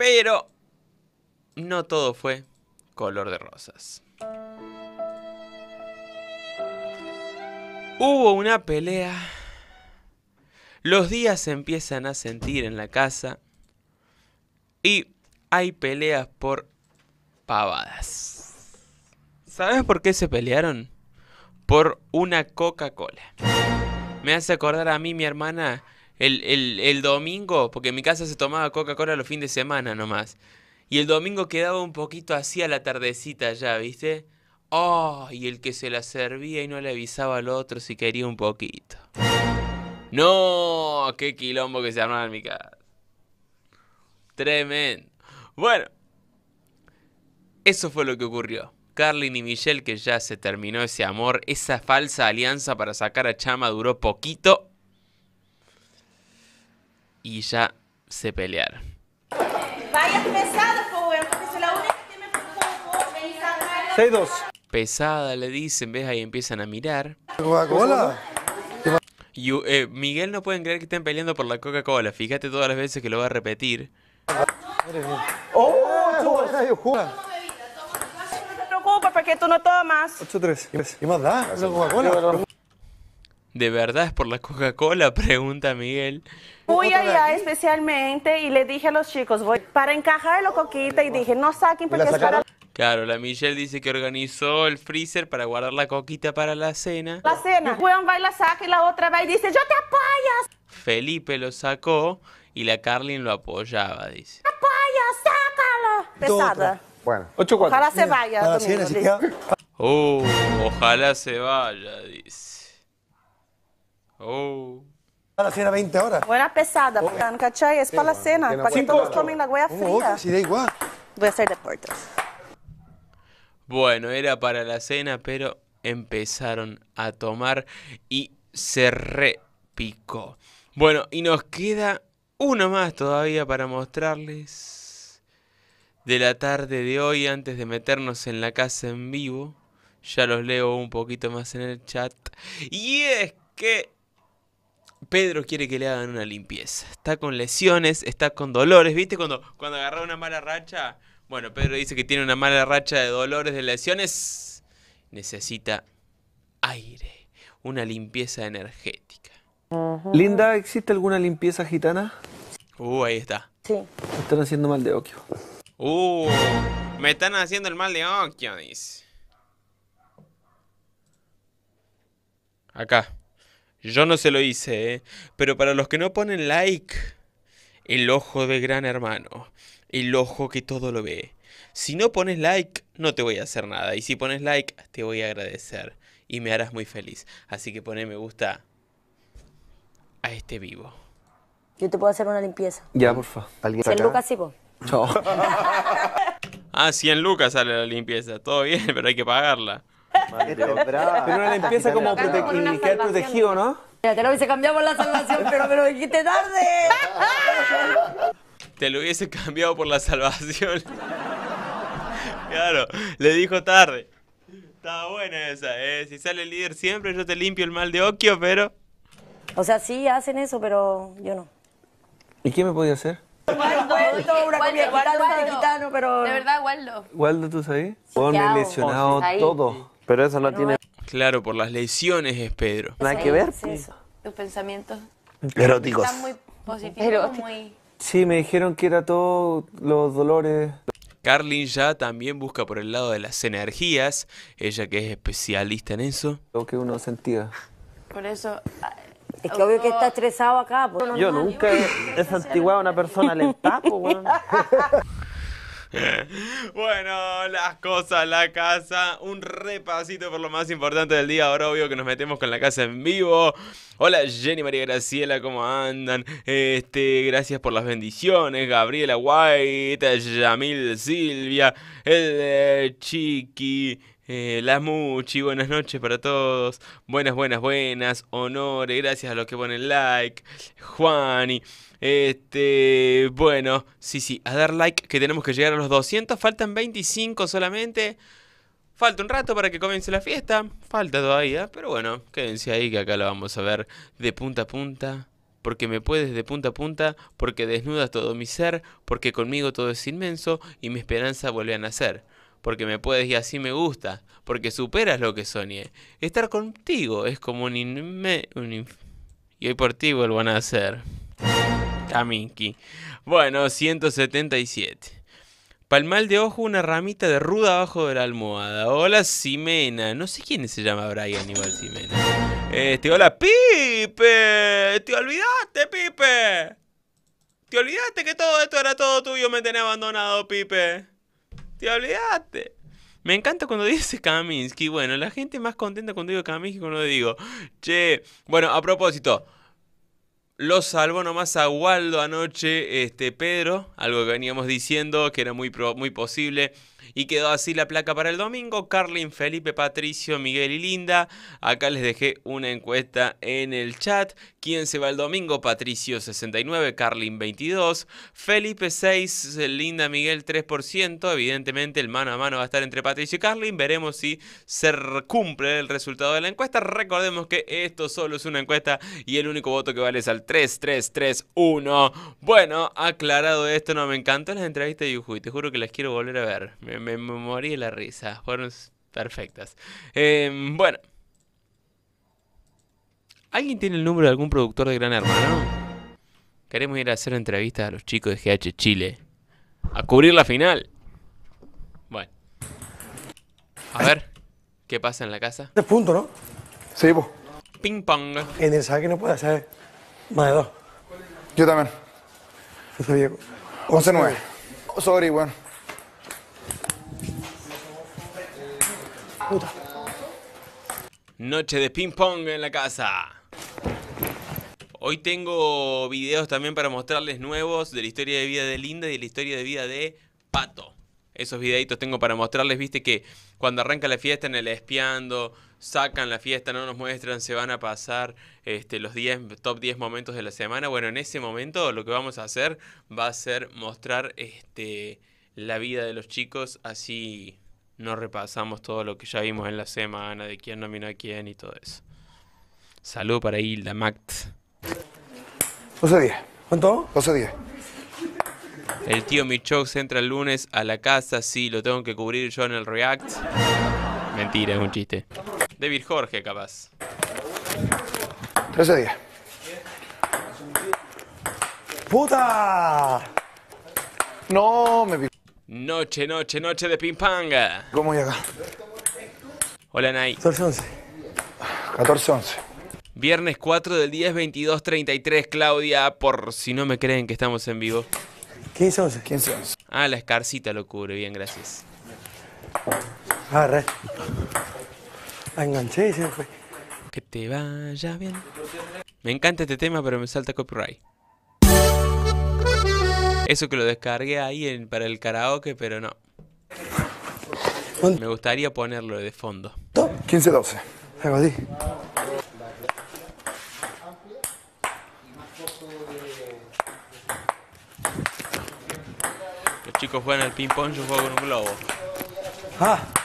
Pero no todo fue color de rosas. Hubo una pelea. Los días se empiezan a sentir en la casa. Y hay peleas por pavadas. ¿Sabes por qué se pelearon? Por una Coca-Cola. Me hace acordar a mí, mi hermana, el, domingo, porque en mi casa se tomaba Coca-Cola los fines de semana nomás. Y el domingo quedaba un poquito así a la tardecita ya, ¿viste? ¡Oh! Y el que se la servía y no le avisaba al otro si quería un poquito. ¡No! ¡Qué quilombo que se armaba en mi casa! Tremendo. Bueno, eso fue lo que ocurrió. Carlin y Michelle, que ya se terminó ese amor, esa falsa alianza para sacar a Chama duró poquito y ya se pelearon. Vaya pesada, power, pues, porque la única que me preocupo, 6-2. Pesada, le dicen, ves, ahí empiezan a mirar. Coca-Cola. Y, eh, Miguel no pueden creer que estén peleando por la Coca-Cola. Fíjate todas las veces que lo va a repetir. ¡Oh! No te preocupes porque tú no tomas. 8-3. ¿Qué más da? La Coca-Cola. ¿De verdad es por la Coca-Cola? Pregunta Miguel. Fui allá especialmente y le dije a los chicos, voy para encajarlo coquita y dije, no saquen porque es para... Claro, la Michelle dice que organizó el freezer para guardar la coquita para la cena. La cena. Juan va y la saca y la otra va y dice, yo te apoyas. Felipe lo sacó y la Carlin lo apoyaba, dice. Apoyas, sácalo! Pesada. Bueno, 8 Ojalá se vaya. Uh, ojalá se vaya, dice. Oh. la cena 20 horas. Buena pesada, oh. ¿cachai? Es para la cena, para que todos tomen la hueá fría. da igual. Voy a hacer deportes. Bueno, era para la cena, pero empezaron a tomar y se repicó. Bueno, y nos queda uno más todavía para mostrarles de la tarde de hoy antes de meternos en la casa en vivo. Ya los leo un poquito más en el chat. Y es que Pedro quiere que le hagan una limpieza. Está con lesiones, está con dolores. ¿Viste cuando, cuando agarra una mala racha? Bueno, Pedro dice que tiene una mala racha de dolores, de lesiones. Necesita aire, una limpieza energética. Linda, ¿existe alguna limpieza gitana? Uh, ahí está. Sí. Me están haciendo mal de Okio. Uh, me están haciendo el mal de Okio, dice. Acá. Yo no se lo hice, ¿eh? pero para los que no ponen like, el ojo de gran hermano, el ojo que todo lo ve. Si no pones like, no te voy a hacer nada. Y si pones like, te voy a agradecer y me harás muy feliz. Así que poné me gusta a este vivo. Yo te puedo hacer una limpieza. Ya, porfa. ¿Alguien 100 lucas, sí, No. ah, 100 lucas sale la limpieza. Todo bien, pero hay que pagarla. Pero una empieza como prote y quedar protegido, ¿no? te lo hubiese cambiado por la salvación, pero me lo dijiste tarde. Te lo hubiese cambiado por la salvación. Claro, le dijo tarde. Está buena esa, eh. Si sale el líder siempre, yo te limpio el mal de Okio, pero. O sea, sí hacen eso, pero yo no. ¿Y qué me podía hacer? Waldo, una comida De verdad, Waldo. Waldo, ¿tú sabes? Bueno, me he lesionado todo. Pero eso no, tiene... Claro, por las lesiones es Pedro. Nada que ver. Sí, pues. Tus pensamientos... Eróticos. Están muy positivos, Sí, me dijeron que era todo los dolores. Carlin ya también busca por el lado de las energías, ella que es especialista en eso. Lo que uno sentía. Por eso... Ah, es que obvio que está estresado acá. Pues. Yo nunca he santiguado a una persona le pues, bueno, las cosas, la casa. Un repasito por lo más importante del día. Ahora obvio que nos metemos con la casa en vivo. Hola Jenny María Graciela, ¿cómo andan? Este, gracias por las bendiciones. Gabriela White, Yamil Silvia, el eh, Chiqui. Eh, las Muchi, buenas noches para todos. Buenas, buenas, buenas. honores, gracias a los que ponen like. Juani. Este, bueno, sí, sí, a dar like que tenemos que llegar a los 200. Faltan 25 solamente. Falta un rato para que comience la fiesta. Falta todavía, pero bueno, quédense ahí que acá lo vamos a ver de punta a punta. Porque me puedes de punta a punta, porque desnudas todo mi ser, porque conmigo todo es inmenso y mi esperanza vuelve a nacer porque me puedes y así me gusta, porque superas lo que soñé. Estar contigo es como un, inme y hoy por ti vuelvan a hacer. Kaminki. Bueno, 177. Palmal de ojo, una ramita de ruda abajo de la almohada. Hola, Simena. No sé quién se llama Brian igual Simena. Este, hola, Pipe. Te olvidaste, Pipe. Te olvidaste que todo esto era todo tuyo, me tenés abandonado, Pipe. Te olvidaste. Me encanta cuando dice Kaminsky. Bueno, la gente más contenta cuando digo Kaminsky cuando digo, che, bueno, a propósito, lo salvó nomás a Waldo anoche, este Pedro, algo que veníamos diciendo que era muy, muy posible. Y quedó así la placa para el domingo. Carlin, Felipe, Patricio, Miguel y Linda. Acá les dejé una encuesta en el chat. ¿Quién se va el domingo? Patricio 69, Carlin 22, Felipe 6, Linda Miguel 3%. Evidentemente el mano a mano va a estar entre Patricio y Carlin. Veremos si se cumple el resultado de la encuesta. Recordemos que esto solo es una encuesta y el único voto que vale es al 3-3-3-1. Bueno, aclarado esto, no me encantan las entrevistas de Yujuy. Te juro que las quiero volver a ver me, morí de la risa. Fueron perfectas. Em, bueno. ¿Alguien tiene el número de algún productor de Gran Hermano? Queremos ir a hacer entrevistas a los chicos de GH Chile. A cubrir la final. Bueno. A ver, ¿qué pasa en la casa? Tres puntos, ¿no? Sí, vos. Ping pong. En el que no puede hacer más de dos. Yo también. Yo sabía. 11-9. Sorry, bueno. Noche de ping pong en la casa. Hoy tengo videos también para mostrarles nuevos de la historia de vida de Linda y de la historia de vida de Pato. Esos videitos tengo para mostrarles, viste que cuando arranca la fiesta en el espiando, sacan la fiesta, no nos muestran, se van a pasar este, los 10, top 10 momentos de la semana. Bueno, en ese momento lo que vamos a hacer va a ser mostrar este, la vida de los chicos así no repasamos todo lo que ya vimos en la semana, de quién nominó a quién y todo eso. Salud para Hilda Mact. 12 10. ¿Cuánto? 12 10. El tío Michox entra el lunes a la casa, sí, lo tengo que cubrir yo en el React. Mentira, es un chiste. David Jorge, capaz. 13 10. ¡Puta! No, me Noche, noche, noche de Pimpanga. ¿Cómo voy acá? Hola, Nay. 14, 11. 14, 11. Viernes 4 del 10, 22, 33, Claudia, por si no me creen que estamos en vivo. ¿Quién 11. 15, 11. Ah, la escarcita lo cubre, bien, gracias. Agarré. Ah, enganché y se fue. Que te vaya bien. Me encanta este tema, pero me salta copyright. Eso que lo descargué ahí para el karaoke, pero no. Me gustaría ponerlo de fondo. 15-12. Los chicos juegan al ping-pong, yo juego con un globo. Ah.